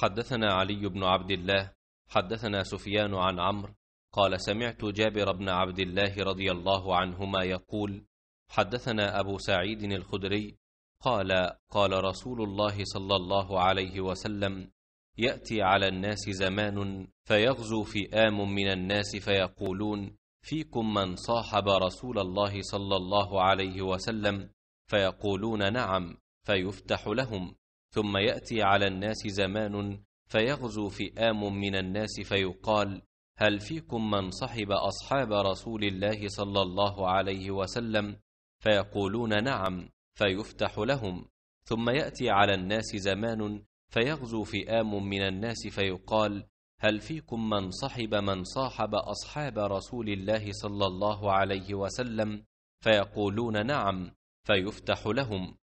حدثنا علي بن عبد الله حدثنا سفيان عن عمرو قال سمعت جابر بن عبد الله رضي الله عنهما يقول حدثنا ابو سعيد الخدري قال قال رسول الله صلى الله عليه وسلم ياتي على الناس زمان فيغزو فئام من الناس فيقولون فيكم من صاحب رسول الله صلى الله عليه وسلم فيقولون نعم فيفتح لهم ثم يأتي على الناس زمان فيغزو فئام من الناس فيقال هل فيكم من صحب أصحاب رسول الله صلى الله عليه وسلم فيقولون نعم فيفتح لهم ثم يأتي على الناس زمان فيغزو فئام من الناس فيقال هل فيكم من صحب من صاحب أصحاب رسول الله صلى الله عليه وسلم فيقولون نعم فيفتح لهم